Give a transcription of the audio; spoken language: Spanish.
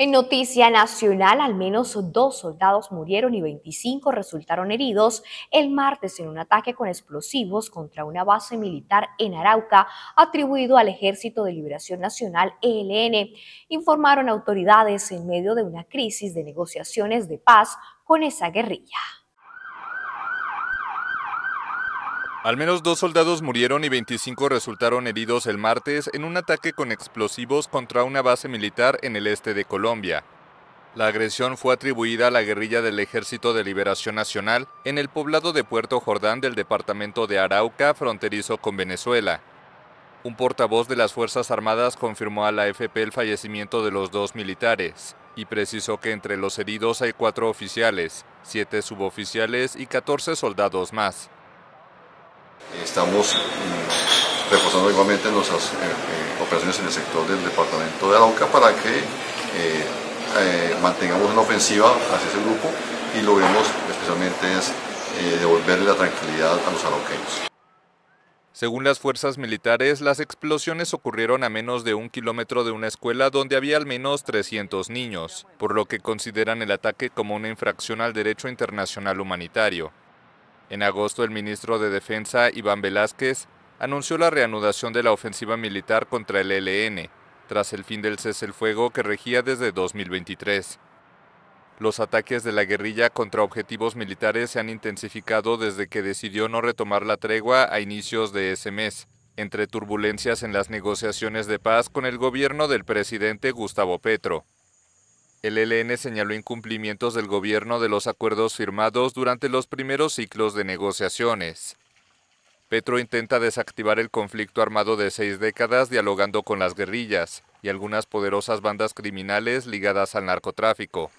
En noticia nacional, al menos dos soldados murieron y 25 resultaron heridos el martes en un ataque con explosivos contra una base militar en Arauca atribuido al Ejército de Liberación Nacional ELN, informaron autoridades en medio de una crisis de negociaciones de paz con esa guerrilla. Al menos dos soldados murieron y 25 resultaron heridos el martes en un ataque con explosivos contra una base militar en el este de Colombia. La agresión fue atribuida a la guerrilla del Ejército de Liberación Nacional en el poblado de Puerto Jordán del departamento de Arauca, fronterizo con Venezuela. Un portavoz de las Fuerzas Armadas confirmó a la AFP el fallecimiento de los dos militares y precisó que entre los heridos hay cuatro oficiales, siete suboficiales y 14 soldados más. Estamos mm, reforzando igualmente nuestras eh, eh, operaciones en el sector del departamento de Arauca para que eh, mantengamos una ofensiva hacia ese grupo y logremos especialmente devolverle la tranquilidad a los arauqueños. Según las fuerzas militares, las explosiones ocurrieron a menos de un kilómetro de una escuela donde había al menos 300 niños, por lo que consideran el ataque como una infracción al derecho internacional humanitario. En agosto, el ministro de Defensa, Iván Velázquez, anunció la reanudación de la ofensiva militar contra el ELN, tras el fin del cese el fuego que regía desde 2023. Los ataques de la guerrilla contra objetivos militares se han intensificado desde que decidió no retomar la tregua a inicios de ese mes, entre turbulencias en las negociaciones de paz con el gobierno del presidente Gustavo Petro. El e LN señaló incumplimientos del gobierno de los acuerdos firmados durante los primeros ciclos de negociaciones. Petro intenta desactivar el conflicto armado de seis décadas dialogando con las guerrillas y algunas poderosas bandas criminales ligadas al narcotráfico.